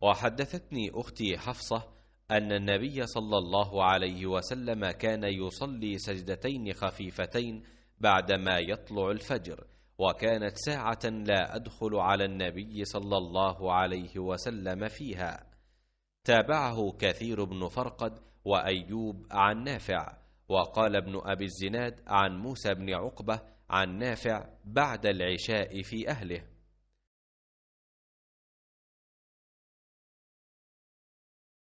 وحدثتني اختي حفصه ان النبي صلى الله عليه وسلم كان يصلي سجدتين خفيفتين بعدما يطلع الفجر وكانت ساعه لا ادخل على النبي صلى الله عليه وسلم فيها تابعه كثير بن فرقد وايوب عن نافع وقال ابن ابي الزناد عن موسى بن عقبه عن نافع بعد العشاء في اهله